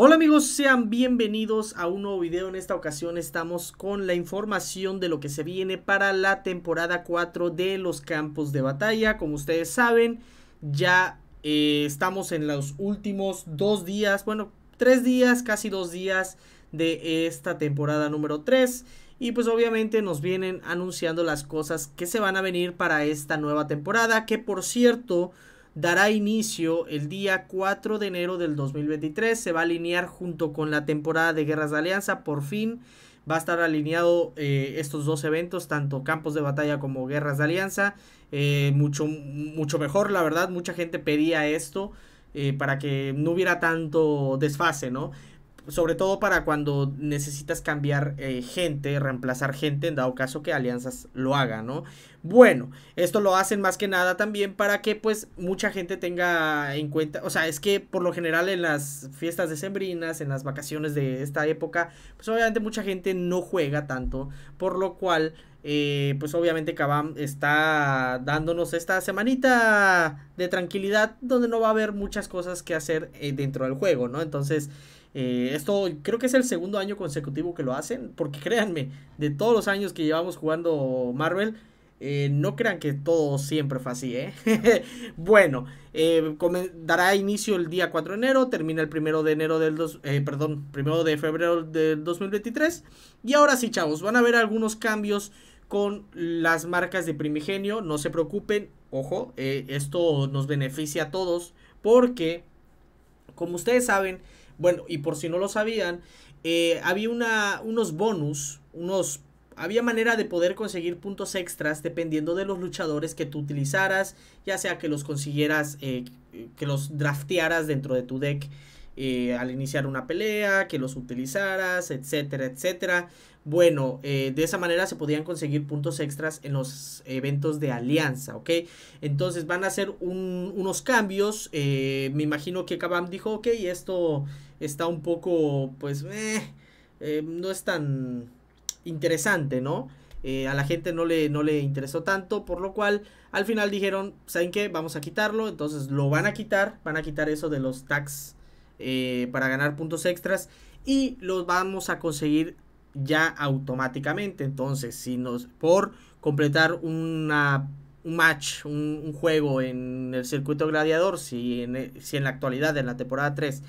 Hola amigos, sean bienvenidos a un nuevo video. En esta ocasión estamos con la información de lo que se viene para la temporada 4 de los campos de batalla. Como ustedes saben, ya eh, estamos en los últimos dos días, bueno, tres días, casi dos días de esta temporada número 3. Y pues obviamente nos vienen anunciando las cosas que se van a venir para esta nueva temporada, que por cierto dará inicio el día 4 de enero del 2023. Se va a alinear junto con la temporada de Guerras de Alianza. Por fin va a estar alineado eh, estos dos eventos, tanto Campos de Batalla como Guerras de Alianza. Eh, mucho, mucho mejor, la verdad. Mucha gente pedía esto eh, para que no hubiera tanto desfase, ¿no? sobre todo para cuando necesitas cambiar eh, gente, reemplazar gente, en dado caso que Alianzas lo haga, ¿no? Bueno, esto lo hacen más que nada también para que pues mucha gente tenga en cuenta, o sea, es que por lo general en las fiestas decembrinas, en las vacaciones de esta época, pues obviamente mucha gente no juega tanto, por lo cual eh, pues obviamente Kabam está dándonos esta semanita de tranquilidad donde no va a haber muchas cosas que hacer eh, dentro del juego, ¿no? Entonces eh, esto creo que es el segundo año consecutivo que lo hacen, porque créanme, de todos los años que llevamos jugando Marvel, eh, no crean que todo siempre fue así, ¿eh? bueno, dará inicio el día 4 de enero, termina el primero de enero del dos, perdón, primero de febrero del 2023. Y ahora sí, chavos, van a ver algunos cambios con las marcas de Primigenio. No se preocupen, ojo, esto nos beneficia a todos porque, como ustedes saben, bueno, y por si no lo sabían, eh, había unos bonus, unos... Había manera de poder conseguir puntos extras dependiendo de los luchadores que tú utilizaras, ya sea que los consiguieras, eh, que los draftearas dentro de tu deck eh, al iniciar una pelea, que los utilizaras, etcétera, etcétera bueno, eh, de esa manera se podían conseguir puntos extras en los eventos de alianza, ¿ok? Entonces van a hacer unos cambios, eh, me imagino que Kabam dijo, ok, esto está un poco, pues, eh, no es tan interesante, ¿no? a la gente no le, no le interesó tanto, por lo cual al final dijeron, ¿saben qué? Vamos a quitarlo, entonces lo van a quitar, van a quitar eso de los tags para ganar puntos extras y los vamos a conseguir ya automáticamente. Entonces, si nos por completar un match, un, juego en el circuito gladiador, si en, e, si en la actualidad, en la temporada 3,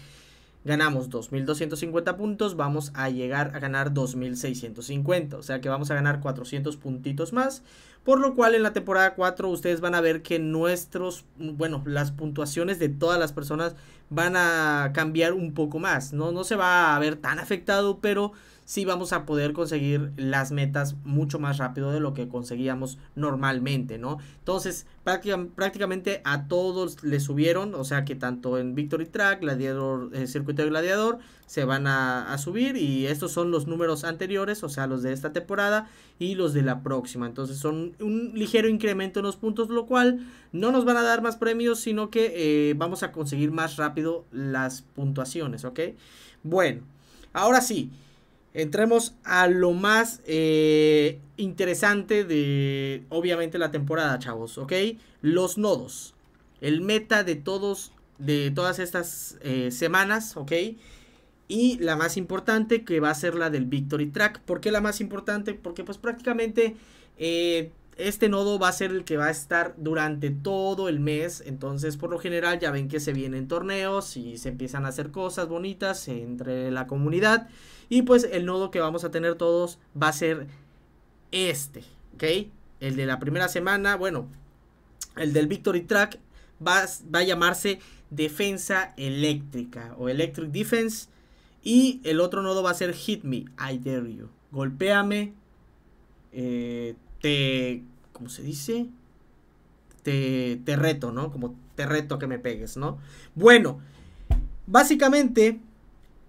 ganamos 2.250 puntos, vamos a llegar a ganar 2.650. O sea que vamos a ganar 400 puntitos más. Por lo cual en la temporada 4 ustedes van a ver que nuestros, bueno, las puntuaciones de todas las personas van a cambiar un poco más. No, no se va a ver tan afectado, pero sí vamos a poder conseguir las metas mucho más rápido de lo que conseguíamos normalmente, ¿no? Entonces, prácticamente a todos le subieron, o sea que tanto en Victory Track, Gladiador, eh, Circuito de Gladiador, se van a, subir y estos son los números anteriores, o sea, los de esta temporada y los de la próxima. Entonces, son un ligero incremento en los puntos, lo cual no nos van a dar más premios, sino que eh, vamos a conseguir más rápido las puntuaciones, ¿ok? Bueno, ahora sí. Entremos a lo más eh, interesante de, obviamente, la temporada, chavos, ¿ok? Los nodos. El meta de todos, de todas estas eh, semanas, ¿ok? Y la más importante que va a ser la del Victory Track. ¿Por qué la más importante? Porque pues prácticamente eh, este nodo va a ser el que va a estar durante todo el mes. Entonces, por lo general, ya ven que se vienen torneos y se empiezan a hacer cosas bonitas entre la comunidad. Y pues el nodo que vamos a tener todos va a ser este, ¿ok? El de la primera semana, bueno, el del Victory Track va, va a llamarse Defensa Eléctrica o Electric Defense. Y el otro nodo va a ser Hit Me, I Dare You. Golpéame, eh, te, ¿cómo se dice? Te, te reto, ¿no? Como te reto que me pegues, ¿no? Bueno, básicamente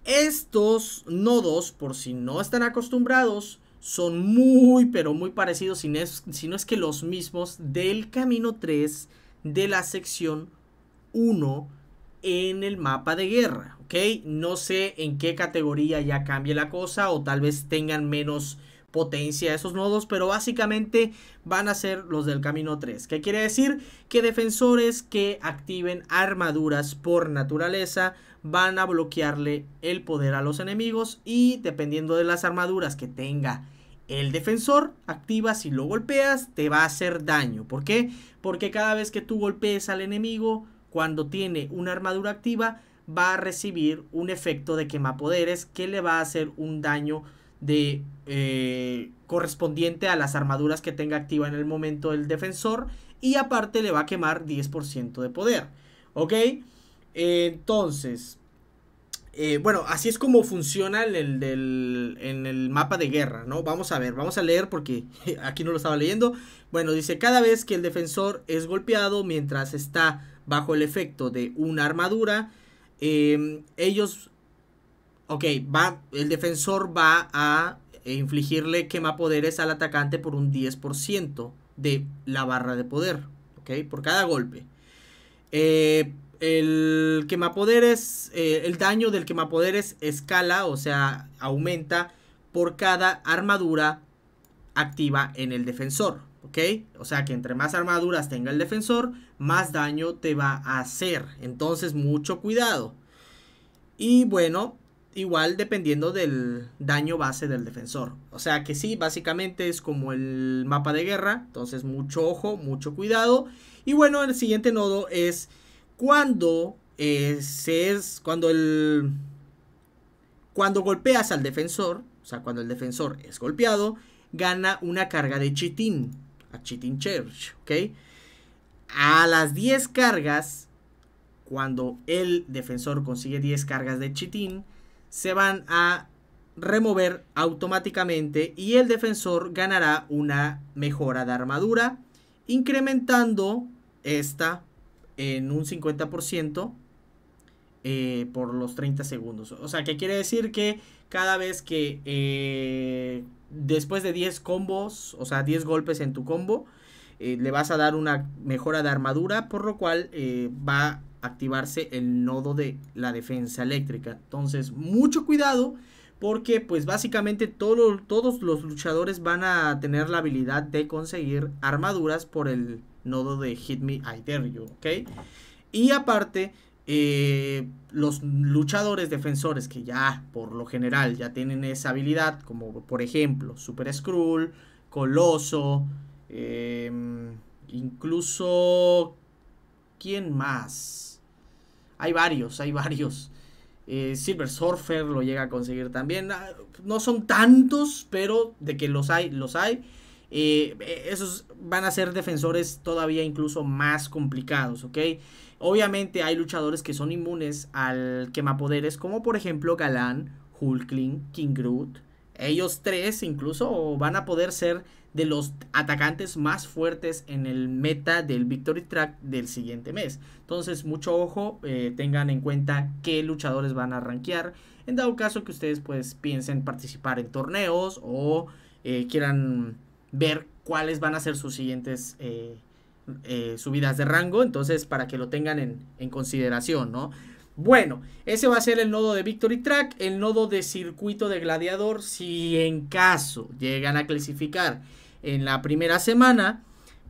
estos nodos, por si no están acostumbrados, son muy, pero muy parecidos, si no es, si no es que los mismos, del camino 3 de la sección 1 en el mapa de guerra, ¿ok? No sé en qué categoría ya cambie la cosa o tal vez tengan menos potencia esos nodos, pero básicamente van a ser los del camino 3. ¿Qué quiere decir? Que defensores que activen armaduras por naturaleza van a bloquearle el poder a los enemigos y dependiendo de las armaduras que tenga el defensor, activas y lo golpeas, te va a hacer daño. ¿Por qué? Porque cada vez que tú golpees al enemigo, cuando tiene una armadura activa, va a recibir un efecto de quemapoderes que le va a hacer un daño de eh, correspondiente a las armaduras que tenga activa en el momento el defensor y aparte le va a quemar 10% de poder. ¿Ok? entonces, eh, bueno, así es como funciona en el, del, en el mapa de guerra, ¿no? Vamos a ver, vamos a leer porque aquí no lo estaba leyendo. Bueno, dice, cada vez que el defensor es golpeado mientras está bajo el efecto de una armadura, em, ellos Ok, va, el defensor va a infligirle quemapoderes al atacante por un 10% de la barra de poder, ok, por cada golpe. Eh, el quemapoderes, eh, el daño del quemapoderes escala, o sea, aumenta por cada armadura activa en el defensor, ¿ok? O sea que entre más armaduras tenga el defensor, más daño te va a hacer. Entonces, mucho cuidado. Y bueno, igual dependiendo del daño base del defensor. O sea que sí, básicamente es como el mapa de guerra, entonces mucho ojo, mucho cuidado. Y bueno, el siguiente nodo es cuando eh, es cuando el cuando golpeas al defensor, o sea, cuando el defensor es golpeado, gana una carga de chitín, a chitín church, ¿ok? A las 10 cargas cuando el defensor consigue 10 cargas de chitín, se van a remover automáticamente y el defensor ganará una mejora de armadura, incrementando esta en un 50% eh, por los 30 segundos. O sea, que quiere decir que cada vez que eh, después de 10 combos, o sea, 10 golpes en tu combo, eh, le vas a dar una mejora de armadura, por lo cual va activarse el nodo de la defensa eléctrica. Entonces, mucho cuidado porque pues básicamente todos los luchadores van a tener la habilidad de conseguir armaduras por el nodo de Hit Me I Dare You, ¿ok? Y aparte, eh, los luchadores defensores que ya por lo general ya tienen esa habilidad, como por ejemplo Super Skrull, Coloso, em, incluso... ¿Quién más? Hay varios, hay varios. Eh, Silver Surfer lo llega a conseguir también. Ah, no son tantos, pero de que los hay, los hay. Eh, eh, esos van a ser defensores todavía incluso más complicados, ¿ok? Obviamente hay luchadores que son inmunes al quemapoderes, como por ejemplo Galán, Hulkling, King Groot. Ellos tres incluso van a poder ser de los atacantes más fuertes en el meta del Victory Track del siguiente mes. Entonces, mucho ojo, eh, tengan en cuenta qué luchadores van a rankear. En dado caso que ustedes pues piensen participar en torneos o eh, quieran ver cuáles van a ser sus siguientes eh, subidas de rango. Entonces, para que lo tengan en, en consideración, ¿no? Bueno, ese va a ser el nodo de Victory Track, el nodo de circuito de gladiador, si en caso llegan a clasificar en la primera semana,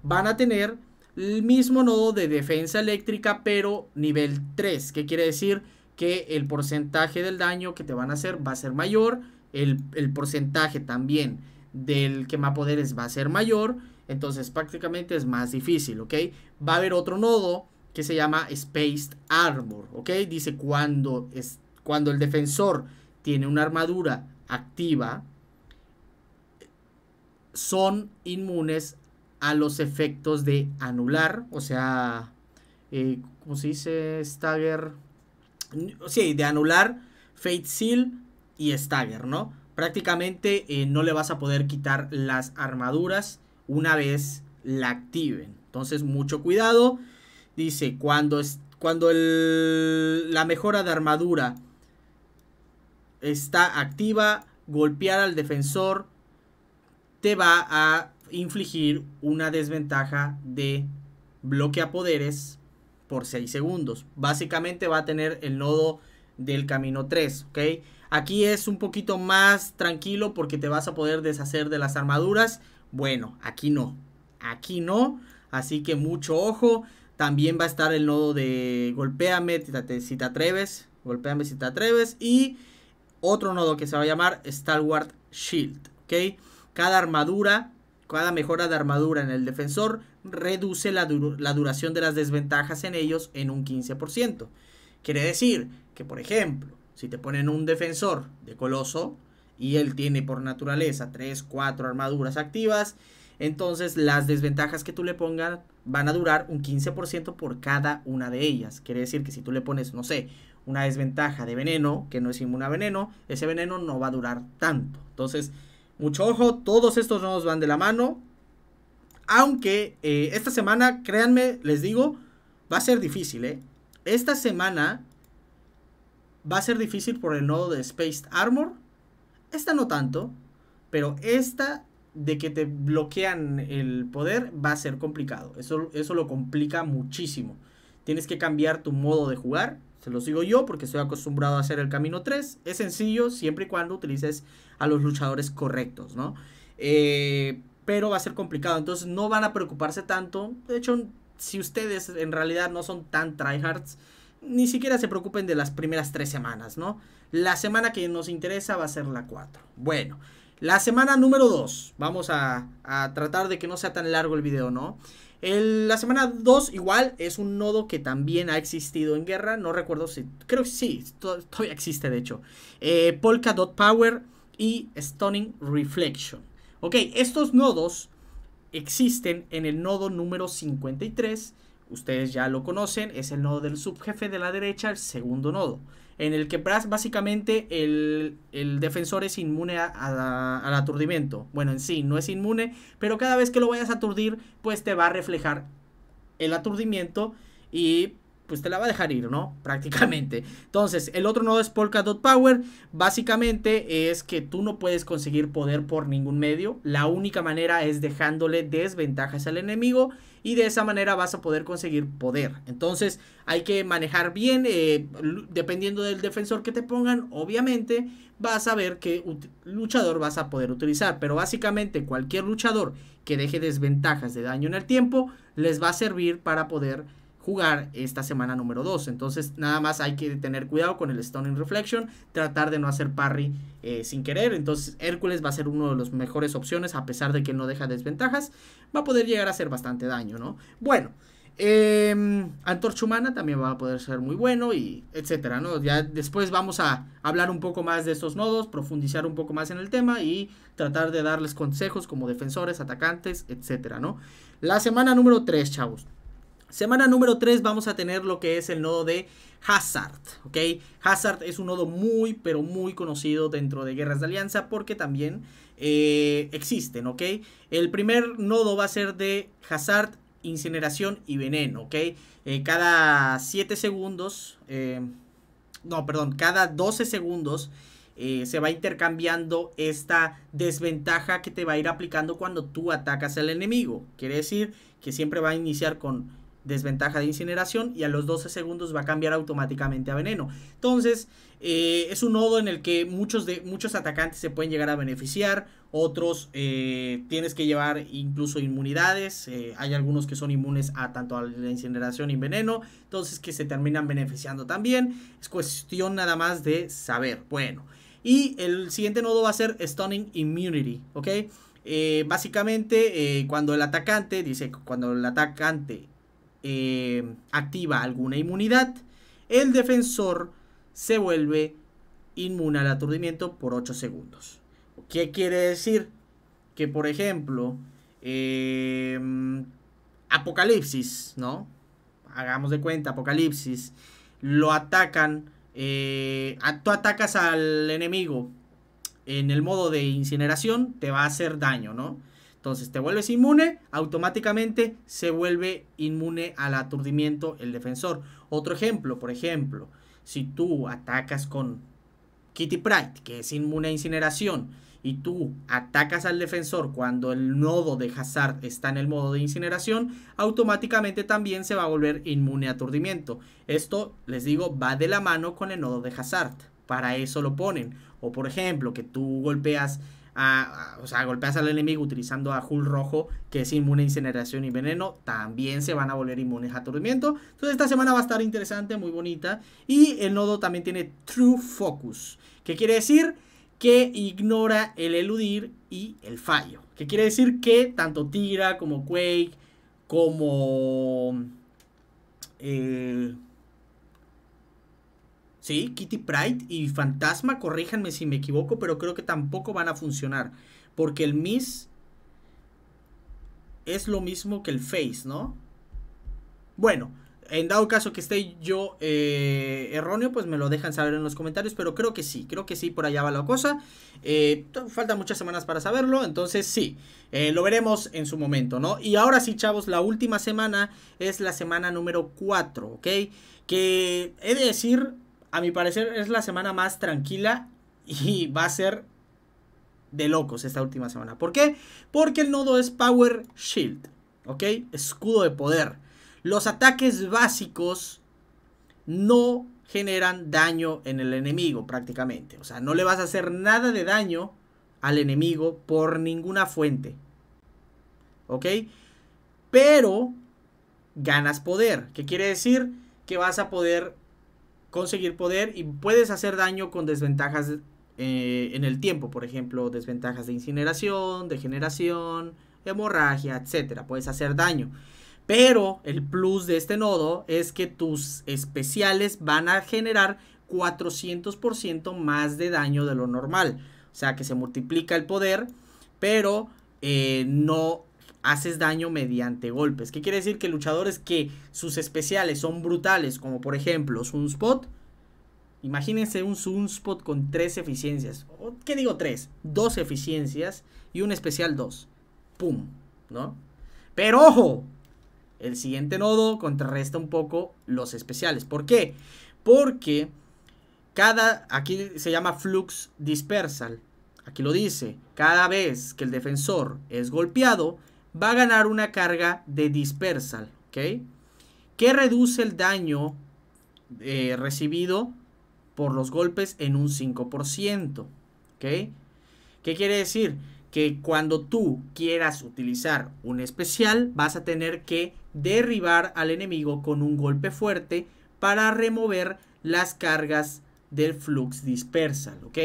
van a tener el mismo nodo de defensa eléctrica, pero nivel 3, que quiere decir que el porcentaje del daño que te van a hacer va a ser mayor, el, porcentaje también del quemapoderes va a ser mayor, entonces prácticamente es más difícil, ¿ok? Va a haber otro nodo que se llama Spaced Armor, ¿ok? Dice cuando, es, cuando el defensor tiene una armadura activa, son inmunes a los efectos de anular, o sea, eh, ¿cómo se dice? Stagger. Sí, de anular Fate Seal y Stagger, ¿no? Prácticamente eh, no le vas a poder quitar las armaduras una vez la activen. Entonces, mucho cuidado. Dice, cuando, es, cuando la mejora de armadura está activa, golpear al defensor te va a infligir una desventaja de bloquea poderes por 6 segundos. Básicamente va a tener el nodo del camino 3, ¿ok? Aquí es un poquito más tranquilo porque te vas a poder deshacer de las armaduras. Bueno, aquí no, aquí no, así que mucho ojo. También va a estar el nodo de golpéame si te atreves, golpéame si te atreves. Y otro nodo que se va a llamar Stalwart Shield, ¿ok? Cada armadura, cada mejora de armadura en el defensor reduce la, duración de las desventajas en ellos en un 15%. Quiere decir que, por ejemplo, si te ponen un defensor de coloso y él tiene por naturaleza 3, 4 armaduras activas, entonces las desventajas que tú le pongas van a durar un 15% por cada una de ellas. Quiere decir que si tú le pones, no sé, una desventaja de veneno, que no es inmune a veneno, ese veneno no va a durar tanto. Entonces, mucho ojo, todos estos nodos van de la mano. Aunque eh, esta semana, créanme, les digo, va a ser difícil, ¿eh? Esta semana va a ser difícil por el nodo de Space Armor. Esta no tanto, pero esta de que te bloquean el poder va a ser complicado. Eso, eso lo complica muchísimo. Tienes que cambiar tu modo de jugar se los digo yo porque estoy acostumbrado a hacer el camino 3. Es sencillo siempre y cuando utilices a los luchadores correctos, ¿no? Eh, pero va a ser complicado, entonces no van a preocuparse tanto. De hecho, si ustedes en realidad no son tan tryhards, ni siquiera se preocupen de las primeras tres semanas, ¿no? La semana que nos interesa va a ser la 4. Bueno, la semana número 2. Vamos a, a tratar de que no sea tan largo el video, ¿no? la semana 2 igual es un nodo que también ha existido en guerra. No recuerdo si... Creo que sí, todavía existe de hecho. Eh, Polka Dot Power y Stunning Reflection. Ok, estos nodos existen en el nodo número 53. Ustedes ya lo conocen, es el nodo del subjefe de la derecha, el segundo nodo en el que básicamente el, defensor es inmune al aturdimiento. Bueno, en sí, no es inmune, pero cada vez que lo vayas a aturdir, pues te va a reflejar el aturdimiento y pues te la va a dejar ir, ¿no? Prácticamente. Entonces, el otro nodo es Dot Power. Básicamente es que tú no puedes conseguir poder por ningún medio. La única manera es dejándole desventajas al enemigo y de esa manera vas a poder conseguir poder. Entonces, hay que manejar bien, eh, dependiendo del defensor que te pongan, obviamente vas a ver qué luchador vas a poder utilizar. Pero básicamente cualquier luchador que deje desventajas de daño en el tiempo les va a servir para poder jugar esta semana número 2. Entonces nada más hay que tener cuidado con el in Reflection, tratar de no hacer parry eh, sin querer. Entonces Hércules va a ser una de las mejores opciones a pesar de que no deja desventajas. Va a poder llegar a hacer bastante daño, ¿no? Bueno. Em, Antorchumana también va a poder ser muy bueno y etcétera, ¿no? Ya después vamos a hablar un poco más de estos nodos, profundizar un poco más en el tema y tratar de darles consejos como defensores, atacantes, etcétera, ¿no? La semana número 3, chavos. Semana número 3 vamos a tener lo que es el nodo de Hazard, ¿ok? Hazard es un nodo muy, pero muy conocido dentro de Guerras de Alianza porque también eh, existen, ¿ok? El primer nodo va a ser de Hazard, Incineración y Veneno, ¿ok? Eh, cada 7 segundos, eh, no, perdón, cada 12 segundos se va intercambiando esta desventaja que te va a ir aplicando cuando tú atacas al enemigo. Quiere decir que siempre va a iniciar con desventaja de incineración y a los 12 segundos va a cambiar automáticamente a veneno. Entonces, eh, es un nodo en el que muchos, de, muchos atacantes se pueden llegar a beneficiar, otros eh, tienes que llevar incluso inmunidades, eh, hay algunos que son inmunes a tanto a la incineración y veneno, entonces que se terminan beneficiando también. Es cuestión nada más de saber. Bueno, y el siguiente nodo va a ser Stunning Immunity, ¿ok? básicamente, cuando el atacante, dice, cuando el atacante eh, activa alguna inmunidad, el defensor se vuelve inmune al aturdimiento por 8 segundos. ¿Qué quiere decir? Que por ejemplo, em, Apocalipsis, ¿no? Hagamos de cuenta, Apocalipsis, lo atacan, eh, tú atacas al enemigo en el modo de incineración, te va a hacer daño, ¿no? Entonces te vuelves inmune, automáticamente se vuelve inmune al aturdimiento el defensor. Otro ejemplo, por ejemplo, si tú atacas con Kitty Pride, que es inmune a incineración, y tú atacas al defensor cuando el nodo de Hazard está en el modo de incineración, automáticamente también se va a volver inmune a aturdimiento. Esto, les digo, va de la mano con el nodo de Hazard. Para eso lo ponen. O por ejemplo, que tú golpeas o sea, golpeas al enemigo utilizando a Hul rojo, que es inmune a incineración y veneno, también se van a volver inmunes a aturdimiento. Entonces esta semana va a estar interesante, muy bonita. Y el nodo también tiene True Focus, que quiere decir que ignora el eludir y el fallo. Que quiere decir que tanto Tira como Quake, como... Eh, ¿sí? Kitty Pride y Fantasma, corríjanme si me equivoco, pero creo que tampoco van a funcionar. Porque el Miss es lo mismo que el Face, ¿no? Bueno, en dado caso que esté yo eh, erróneo, pues me lo dejan saber en los comentarios, pero creo que sí, creo que sí, por allá va la cosa. Eh, faltan muchas semanas para saberlo, entonces sí, eh, lo veremos en su momento, ¿no? Y ahora sí, chavos, la última semana es la semana número 4, ¿ok? Que he de decir, a mi parecer es la semana más tranquila y va a ser de locos esta última semana. ¿Por qué? Porque el nodo es Power Shield, ¿ok? Escudo de poder. Los ataques básicos no generan daño en el enemigo prácticamente. O sea, no le vas a hacer nada de daño al enemigo por ninguna fuente. ¿Ok? Pero ganas poder. ¿Qué quiere decir? Que vas a poder conseguir poder y puedes hacer daño con desventajas eh, en el tiempo, por ejemplo, desventajas de incineración, degeneración, hemorragia, etcétera. Puedes hacer daño. Pero el plus de este nodo es que tus especiales van a generar 400% más de daño de lo normal. O sea que se multiplica el poder, pero eh, no haces daño mediante golpes. ¿Qué quiere decir? Que luchadores que sus especiales son brutales, como por ejemplo Sunspot. Imagínense un Sunspot con tres eficiencias. ¿Qué digo 3? Dos eficiencias y un especial 2. ¡Pum! ¿No? Pero ojo, el siguiente nodo contrarresta un poco los especiales. ¿Por qué? Porque cada, aquí se llama flux dispersal. Aquí lo dice, cada vez que el defensor es golpeado, va a ganar una carga de dispersal, ¿ok? Que reduce el daño eh, recibido por los golpes en un 5%, ¿ok? ¿Qué quiere decir? Que cuando tú quieras utilizar un especial, vas a tener que derribar al enemigo con un golpe fuerte para remover las cargas del flux dispersal, ¿ok?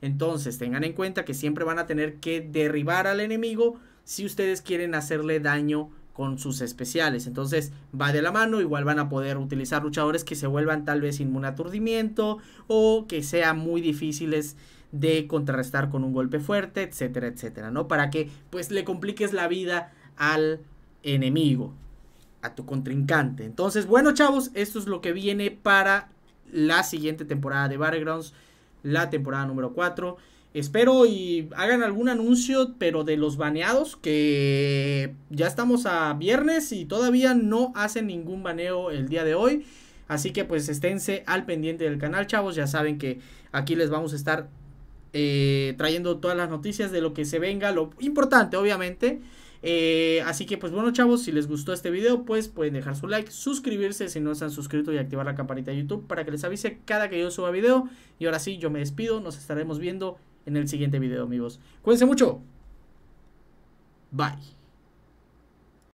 Entonces tengan en cuenta que siempre van a tener que derribar al enemigo si ustedes quieren hacerle daño con sus especiales. Entonces va de la mano, igual van a poder utilizar luchadores que se vuelvan tal vez sin a aturdimiento o que sean muy difíciles de contrarrestar con un golpe fuerte, etcétera, etcétera, ¿no? Para que pues le compliques la vida al enemigo, a tu contrincante. Entonces, bueno, chavos, esto es lo que viene para la siguiente temporada de Battlegrounds, la temporada número 4. Espero y hagan algún anuncio, pero de los baneados, que ya estamos a viernes y todavía no hacen ningún baneo el día de hoy. Así que pues esténse al pendiente del canal, chavos. Ya saben que aquí les vamos a estar eh, trayendo todas las noticias de lo que se venga, lo importante obviamente. Eh, así que pues bueno chavos, si les gustó este video pues pueden dejar su like, suscribirse si no se han suscrito y activar la campanita de YouTube para que les avise cada que yo suba video. Y ahora sí, yo me despido, nos estaremos viendo en el siguiente video, amigos. Cuídense mucho. Bye.